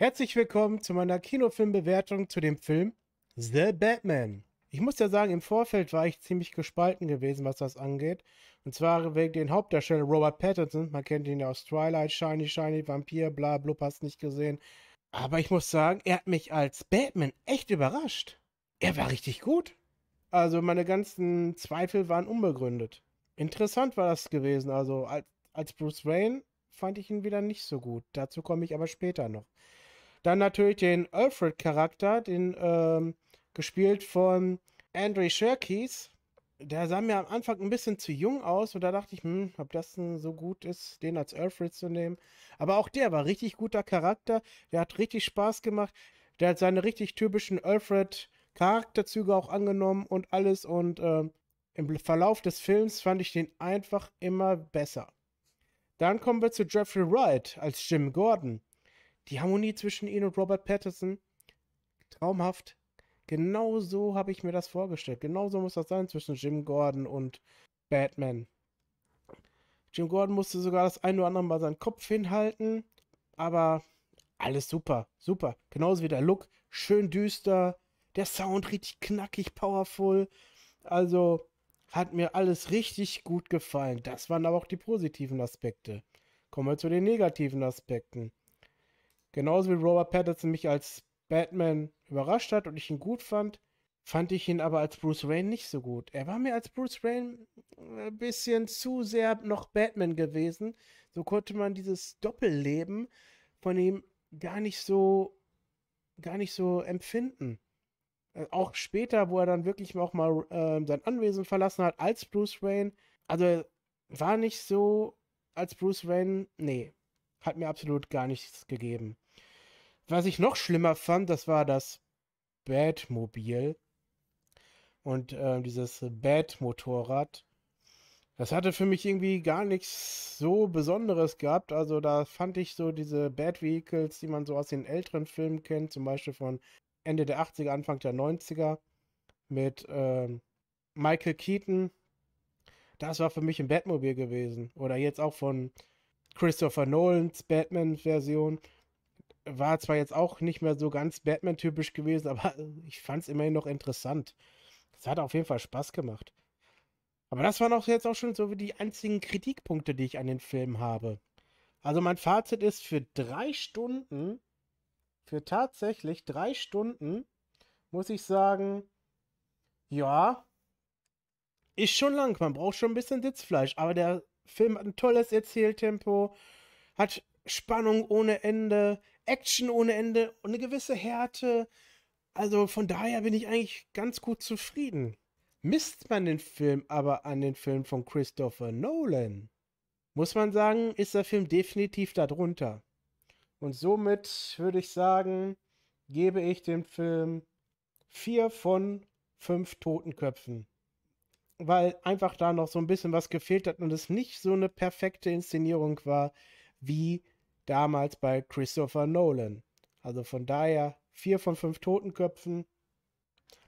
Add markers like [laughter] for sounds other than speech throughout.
Herzlich willkommen zu meiner Kinofilmbewertung zu dem Film The Batman. Ich muss ja sagen, im Vorfeld war ich ziemlich gespalten gewesen, was das angeht. Und zwar wegen den Hauptdarsteller Robert Pattinson. Man kennt ihn ja aus Twilight, Shiny, Shiny, Vampir, bla, blub, hast nicht gesehen. Aber ich muss sagen, er hat mich als Batman echt überrascht. Er war richtig gut. Also meine ganzen Zweifel waren unbegründet. Interessant war das gewesen. Also als Bruce Wayne fand ich ihn wieder nicht so gut. Dazu komme ich aber später noch. Dann natürlich den Alfred-Charakter, den ähm, gespielt von Andre Sherkeys. Der sah mir am Anfang ein bisschen zu jung aus und da dachte ich, hm, ob das denn so gut ist, den als Alfred zu nehmen. Aber auch der war richtig guter Charakter. Der hat richtig Spaß gemacht. Der hat seine richtig typischen Alfred-Charakterzüge auch angenommen und alles. Und ähm, im Verlauf des Films fand ich den einfach immer besser. Dann kommen wir zu Jeffrey Wright als Jim Gordon. Die Harmonie zwischen ihn und Robert Patterson, traumhaft. Genau so habe ich mir das vorgestellt. Genau so muss das sein zwischen Jim Gordon und Batman. Jim Gordon musste sogar das ein oder andere Mal seinen Kopf hinhalten, aber alles super, super. Genauso wie der Look, schön düster, der Sound richtig knackig, powerful. Also hat mir alles richtig gut gefallen. Das waren aber auch die positiven Aspekte. Kommen wir zu den negativen Aspekten. Genauso wie Robert Pattinson mich als Batman überrascht hat und ich ihn gut fand, fand ich ihn aber als Bruce Wayne nicht so gut. Er war mir als Bruce Wayne ein bisschen zu sehr noch Batman gewesen. So konnte man dieses Doppelleben von ihm gar nicht so gar nicht so empfinden. Äh, auch später, wo er dann wirklich auch mal äh, sein Anwesen verlassen hat als Bruce Wayne. Also war nicht so als Bruce Wayne, nee, hat mir absolut gar nichts gegeben. Was ich noch schlimmer fand, das war das Badmobil und äh, dieses Badmotorrad. Das hatte für mich irgendwie gar nichts so Besonderes gehabt. Also da fand ich so diese Bad Vehicles, die man so aus den älteren Filmen kennt, zum Beispiel von Ende der 80er, Anfang der 90er mit ähm, Michael Keaton. Das war für mich ein Batmobil gewesen. Oder jetzt auch von Christopher Nolans Batman-Version war zwar jetzt auch nicht mehr so ganz Batman-typisch gewesen, [laughs] aber ich fand es immerhin noch interessant. Es hat auf jeden Fall Spaß gemacht. Aber das waren auch jetzt auch schon so die einzigen Kritikpunkte, die ich an den Film habe. Also mein Fazit ist, für drei Stunden, für tatsächlich drei Stunden, muss ich sagen, ja, ist schon lang. Man braucht schon ein bisschen Sitzfleisch. Aber der Film hat ein tolles Erzähltempo, hat Spannung ohne Ende, Action ohne Ende und eine gewisse Härte. Also von daher bin ich eigentlich ganz gut zufrieden. Misst man den Film aber an den Film von Christopher Nolan, muss man sagen, ist der Film definitiv darunter. Und somit würde ich sagen, gebe ich dem Film vier von fünf Totenköpfen weil einfach da noch so ein bisschen was gefehlt hat und es nicht so eine perfekte Inszenierung war wie damals bei Christopher Nolan. Also von daher vier von fünf Totenköpfen.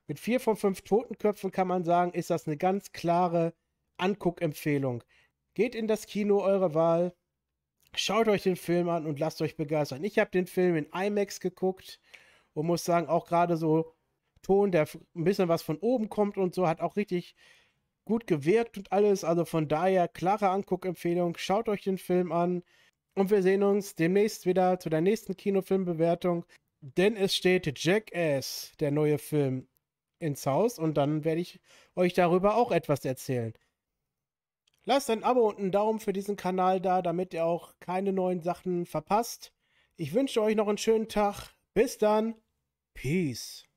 Mit vier von fünf Totenköpfen kann man sagen, ist das eine ganz klare Anguckempfehlung. Geht in das Kino eurer Wahl, schaut euch den Film an und lasst euch begeistern. Ich habe den Film in IMAX geguckt und muss sagen, auch gerade so Ton, der ein bisschen was von oben kommt und so, hat auch richtig gut gewirkt und alles. Also von daher klare Anguckempfehlung. Schaut euch den Film an. Und wir sehen uns demnächst wieder zu der nächsten Kinofilmbewertung. Denn es steht Jackass, der neue Film, ins Haus. Und dann werde ich euch darüber auch etwas erzählen. Lasst ein Abo und einen Daumen für diesen Kanal da, damit ihr auch keine neuen Sachen verpasst. Ich wünsche euch noch einen schönen Tag. Bis dann. Peace.